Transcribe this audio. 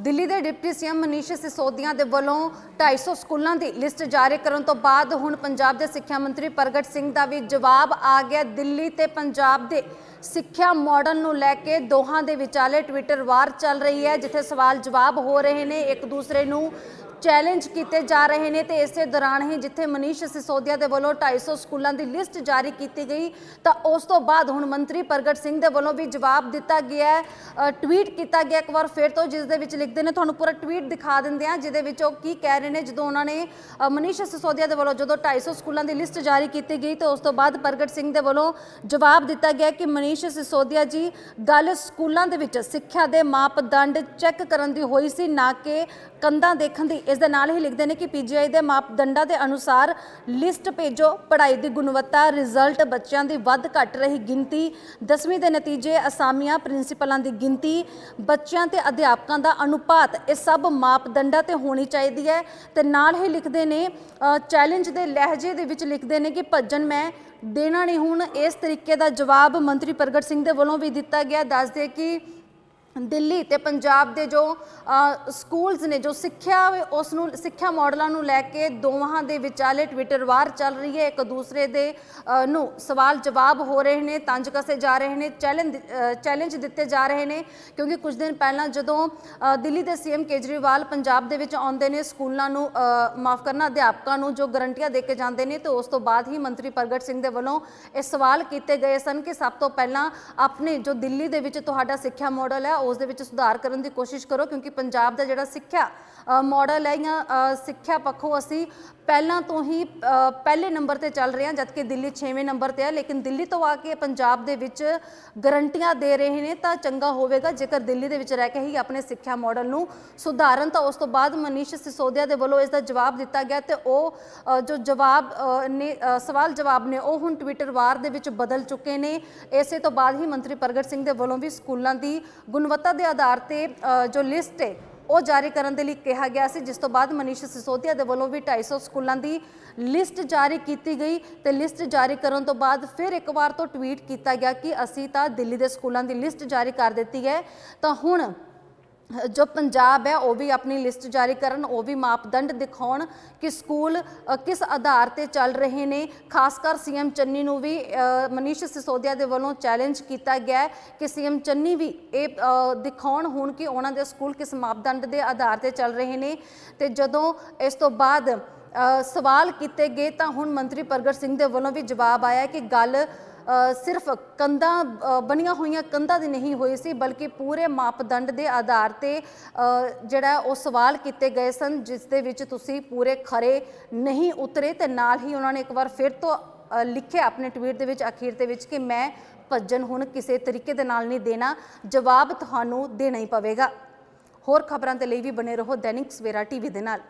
ਦਿੱਲੀ ਦੇ deputy CM Manish Sisodia ਦੇ ਵੱਲੋਂ 250 ਸਕੂਲਾਂ ਦੀ ਲਿਸਟ ਜਾਰੀ ਕਰਨ ਤੋਂ ਬਾਅਦ ਹੁਣ ਪੰਜਾਬ ਦੇ ਸਿੱਖਿਆ ਮੰਤਰੀ ਪ੍ਰਗਟ ਸਿੰਘ ਦਾ ਵੀ ਜਵਾਬ ਆ ਗਿਆ ਦਿੱਲੀ ਤੇ ਪੰਜਾਬ ਦੇ ਸਿੱਖਿਆ ਮਾਡਲ ਨੂੰ ਲੈ ਕੇ ਦੋਹਾਂ ਦੇ ਵਿਚਾਲੇ ਟਵਿੱਟਰ ਵਾਰ ਚੱਲ ਰਹੀ ਹੈ ਜਿੱਥੇ ਸਵਾਲ ਜਵਾਬ ਹੋ ਰਹੇ ਨੇ ਇੱਕ ਦੂਸਰੇ ਨੂੰ ਚੈਲੰਜ ਕੀਤੇ ਜਾ ਰਹੇ ਨੇ ਤੇ ਇਸੇ ਦੌਰਾਨ ਹੀ ਜਿੱਥੇ ਮਨੀਸ਼ ਸਿਸੋਦੀਆ ਦੇ ਵੱਲੋਂ 250 ਸਕੂਲਾਂ ਦੀ ਲਿਸਟ ਜਾਰੀ ਕੀਤੀ ਗਈ ਤਾਂ ਉਸ ਤੋਂ ਬਾਅਦ ਹੁਣ ਮੰਤਰੀ ਪ੍ਰਗਟ ਸਿੰਘ ਦੇ ਵੱਲੋਂ ਵੀ ਜਵਾਬ ਦਿੱਤਾ ਗਿਆ ਟਵੀਟ ਕੀਤਾ ਗਿਆ ਇੱਕ ਵਾਰ ਫਿਰ ਤੋਂ ਜਿਸ ਦੇ ਵਿੱਚ ਲਿਖਦੇ ਨੇ ਤੁਹਾਨੂੰ ਪੂਰਾ ਟਵੀਟ ਦਿਖਾ ਦਿੰਦੇ ਆ ਜਿਹਦੇ ਵਿੱਚ ਉਹ ਕੀ ਕਹਿ ਰਹੇ ਨੇ ਜਦੋਂ ਉਹਨਾਂ ਨੇ ਮਨੀਸ਼ ਸਿਸੋਦੀਆ ਦੇ ਵੱਲੋਂ ਜਦੋਂ 250 ਸਕੂਲਾਂ ਦੀ ਲਿਸਟ ਜਾਰੀ ਕੀਤੀ ਗਈ ਤਾਂ ਉਸ ਤੋਂ ਬਾਅਦ ਪ੍ਰਗਟ ਸਿੰਘ ਦੇ ਵੱਲੋਂ ਜਵਾਬ ਦਿੱਤਾ ਗਿਆ ਕਿ ਮਨੀਸ਼ ਸਿਸੋਦੀਆ ਜੀ ਗੱਲ ਸਕੂਲਾਂ ਦੇ ਵਿੱਚ ਸਿੱਖਿਆ ਦੇ ਮਾਪਦੰਡ ਚੈੱਕ ਕਰਨ ਦੀ ਹੋਈ ਸੀ ਨਾ ਕਿ ਕੰਧਾਂ ਦੇਖਣ ਦੀ ਇਸ ਦੇ ਨਾਲ ਹੀ ਲਿਖਦੇ ਨੇ ਕਿ ਪੀਜੀਆਈ ਦੇ ਮਾਪਦੰਡਾਂ ਦੇ ਅਨੁਸਾਰ ਲਿਸਟ ਭੇਜੋ ਪੜ੍ਹਾਈ ਦੀ ਗੁਣਵੱਤਾ ਰਿਜ਼ਲਟ ਬੱਚਿਆਂ ਦੀ ਵੱਧ ਘਟ ਰਹੀ ਗਿਣਤੀ 10ਵੀਂ ਦੇ ਨਤੀਜੇ ਅਸਾਮੀਆਂ ਪ੍ਰਿੰਸੀਪਲਾਂ ਦੀ ਗਿਣਤੀ ਬੱਚਿਆਂ ਤੇ ਅਧਿਆਪਕਾਂ ਦਾ ਅਨੁਪਾਤ ਇਹ ਸਭ ਮਾਪਦੰਡਾਂ ਤੇ ਹੋਣੀ ਚਾਹੀਦੀ ਹੈ ਤੇ ਨਾਲ ਹੀ ਲਿਖਦੇ ਨੇ ਚੈਲੰਜ ਦੇ ਲਹਿਜੇ ਦੇ ਵਿੱਚ ਲਿਖਦੇ ਨੇ ਕਿ ਭੱਜਣ ਮੈਂ ਦੇਣਾ ਨੇ ਹੁਣ ਇਸ ਤਰੀਕੇ ਦਾ ਜਵਾਬ ਮੰਤਰੀ ਪ੍ਰਗਟ ਸਿੰਘ ਦੇ ਵੱਲੋਂ ਵੀ ਦਿੱਤਾ ਗਿਆ ਦੱਸਦੇ ਕਿ ਦਿੱਲੀ ਤੇ ਪੰਜਾਬ ਦੇ ਜੋ ਸਕੂਲਸ ਨੇ ਜੋ ਸਿੱਖਿਆ ਉਸ ਨੂੰ ਸਿੱਖਿਆ ਮਾਡਲਾਂ ਨੂੰ ਲੈ ਕੇ ਦੋਵਾਂ ਦੇ ਵਿਚਾਲੇ ਟਵਿੱਟਰ ਵਾਰ ਚੱਲ ਰਹੀ ਹੈ ਇੱਕ ਦੂਸਰੇ ਦੇ ਨੂੰ ਸਵਾਲ ਜਵਾਬ ਹੋ ਰਹੇ ਨੇ ਤੰਜ ਕਸੇ ਜਾ ਰਹੇ ਨੇ ਚੈਲੰਜ ਚੈਲੰਜ ਦਿੱਤੇ ਜਾ ਰਹੇ ਨੇ ਕਿਉਂਕਿ ਕੁਝ ਦਿਨ ਪਹਿਲਾਂ ਜਦੋਂ ਦਿੱਲੀ ਦੇ ਸੀਐਮ ਕੇਜਰੀਵਾਲ ਪੰਜਾਬ ਦੇ ਵਿੱਚ ਆਉਂਦੇ ਨੇ ਸਕੂਲਾਂ ਨੂੰ ਮਾਫ ਕਰਨਾ ਅਧਿਆਪਕਾਂ ਨੂੰ ਜੋ ਗਰੰਟੀਆਂ ਦੇ ਕੇ ਜਾਂਦੇ ਨੇ ਤੇ ਉਸ ਤੋਂ ਬਾਅਦ ਹੀ ਮੰਤਰੀ ਪ੍ਰਗਟ ਸਿੰਘ ਦੇ ਵੱਲੋਂ ਇਹ ਸਵਾਲ ਕੀਤੇ ਗਏ ਸਨ ਕਿ ਸਭ ਤੋਂ ਪਹਿਲਾਂ ਆਪਣੇ ਜੋ ਦਿੱਲੀ ਦੇ ਵਿੱਚ ਤੁਹਾਡਾ ਸਿੱਖਿਆ ਮਾਡਲ ਹੈ ਉਸ ਦੇ ਵਿੱਚ ਸੁਧਾਰ ਕਰਨ ਦੀ ਕੋਸ਼ਿਸ਼ ਕਰੋ ਕਿਉਂਕਿ ਪੰਜਾਬ ਦਾ ਜਿਹੜਾ ਸਿੱਖਿਆ ਮਾਡਲ ਹੈ ਜਾਂ ਸਿੱਖਿਆ ਪੱਖੋਂ ਅਸੀਂ ਪਹਿਲਾਂ ਤੋਂ ਹੀ ਪਹਿਲੇ ਨੰਬਰ ਤੇ ਚੱਲ ਰਹੇ ਹਾਂ ਜਦਕਿ ਦਿੱਲੀ 6ਵੇਂ ਨੰਬਰ ਤੇ ਹੈ ਲੇਕਿਨ ਦਿੱਲੀ ਤੋਂ ਆ ਕੇ ਪੰਜਾਬ ਦੇ ਵਿੱਚ ਗਰੰਟੀਆਂ ਦੇ ਰਹੇ ਨੇ ਤਾਂ ਚੰਗਾ ਹੋਵੇਗਾ ਜੇਕਰ ਦਿੱਲੀ ਦੇ ਵਿੱਚ ਰਹਿ ਕੇ ਹੀ ਆਪਣੇ ਸਿੱਖਿਆ ਮਾਡਲ ਨੂੰ ਸੁਧਾਰਨ ਤਾਂ ਉਸ ਤੋਂ ਬਾਅਦ ਮਨੀਸ਼ ਸਿਸੋਦਿਆ ਦੇ ਵੱਲੋਂ ਇਸ ਦਾ ਜਵਾਬ ਦਿੱਤਾ ਗਿਆ ਤੇ ਉਹ ਜੋ ਜਵਾਬ ਨੇ ਸਵਾਲ ਜਵਾਬ ਨੇ ਉਹ ਹੁਣ ਟਵਿੱਟਰ ਵਾਰ ਦੇ ਵਿੱਚ ਬਦਲ ਚੁੱਕੇ ਨੇ ਇਸੇ ਤੋਂ ਬਾਅਦ ਹੀ ਮੰਤਰੀ ਪ੍ਰਗਟ ਸਿੰਘ ਦੇ ਵੱਲੋਂ ਵੀ ਸਕੂਲਾਂ ਦੀ ਗੁਣਵੱਤਾ ਗੁਣਵੱਤਾ ਦੇ ਆਧਾਰ ਤੇ ਜੋ ਲਿਸਟ ਹੈ ਉਹ ਜਾਰੀ ਕਰਨ ਦੇ ਲਈ ਕਿਹਾ ਗਿਆ ਸੀ ਜਿਸ ਤੋਂ ਬਾਅਦ ਮਨੀਸ਼ ਸਿਸੋਦੀਆ ਦੇ ਵੱਲੋਂ ਵੀ 250 ਸਕੂਲਾਂ ਦੀ ਲਿਸਟ ਜਾਰੀ ਕੀਤੀ ਗਈ ਤੇ ਲਿਸਟ ਜਾਰੀ ਕਰਨ ਤੋਂ ਬਾਅਦ ਫਿਰ ਇੱਕ ਵਾਰ ਤੋਂ ਟਵੀਟ ਕੀਤਾ ਗਿਆ ਕਿ ਅਸੀਂ ਤਾਂ ਦਿੱਲੀ ਦੇ ਸਕੂਲਾਂ ਦੀ ਲਿਸਟ ਜਾਰੀ ਕਰ ਦਿੱਤੀ ਹੈ ਤਾਂ ਹੁਣ ਜੋ ਪੰਜਾਬ ਹੈ ਉਹ ਵੀ ਆਪਣੀ ਲਿਸਟ ਜਾਰੀ ਕਰਨ ਉਹ ਵੀ ਮਾਪਦੰਡ ਦਿਖਾਉਣ ਕਿ ਸਕੂਲ ਕਿਸ ਆਧਾਰ ਤੇ ਚੱਲ ਰਹੇ ਨੇ ਖਾਸ ਕਰ ਸੀਐਮ ਚੰਨੀ ਨੂੰ ਵੀ ਮਨੀਸ਼ ਸਿਸੋਦੀਆ ਦੇ ਵੱਲੋਂ ਚੈਲੰਜ ਕੀਤਾ ਗਿਆ ਕਿ ਸੀਐਮ ਚੰਨੀ ਵੀ ਇਹ ਦਿਖਾਉਣ ਹੁਣ ਕਿ ਉਹਨਾਂ ਦੇ ਸਕੂਲ ਕਿਸ ਮਾਪਦੰਡ ਦੇ ਆਧਾਰ ਤੇ ਚੱਲ ਰਹੇ ਨੇ ਤੇ ਜਦੋਂ ਇਸ ਤੋਂ ਬਾਅਦ ਸਵਾਲ ਕੀਤੇ ਗਏ ਤਾਂ ਹੁਣ ਮੰਤਰੀ ਪ੍ਰਗਟ ਸਿੰਘ ਦੇ ਵੱਲੋਂ ਵੀ ਜਵਾਬ ਆਇਆ ਕਿ ਗੱਲ ਸਿਰਫ ਕੰਧਾਂ ਬਣੀਆਂ ਹੋਈਆਂ ਕੰਧਾਂ ਦੇ ਨਹੀਂ ਹੋਏ ਸੀ ਬਲਕਿ ਪੂਰੇ ਮਾਪਦੰਡ ਦੇ ਆਧਾਰ ਤੇ ਜਿਹੜਾ ਉਹ ਸਵਾਲ ਕੀਤੇ ਗਏ ਸਨ ਜਿਸ ਦੇ ਵਿੱਚ ਤੁਸੀਂ ਪੂਰੇ ਖਰੇ ਨਹੀਂ ਉਤਰੇ ਤੇ ਨਾਲ ਹੀ ਉਹਨਾਂ ਨੇ ਇੱਕ ਵਾਰ ਫਿਰ ਤੋਂ ਲਿਖਿਆ ਆਪਣੇ ਟਵੀਟ ਦੇ ਵਿੱਚ ਅਖੀਰ ਦੇ ਵਿੱਚ ਕਿ ਮੈਂ ਭੱਜਣ ਹੁਣ ਕਿਸੇ ਤਰੀਕੇ ਦੇ ਨਾਲ ਨਹੀਂ ਦੇਣਾ ਜਵਾਬ ਤੁਹਾਨੂੰ ਦੇਣਾ ਹੀ ਪਵੇਗਾ ਹੋਰ ਖਬਰਾਂ ਦੇ ਲਈ ਵੀ ਬਨੇ ਰਹੋ ਦੈਨਿਕ ਸਵੇਰਾ ਟੀਵੀ ਦੇ ਨਾਲ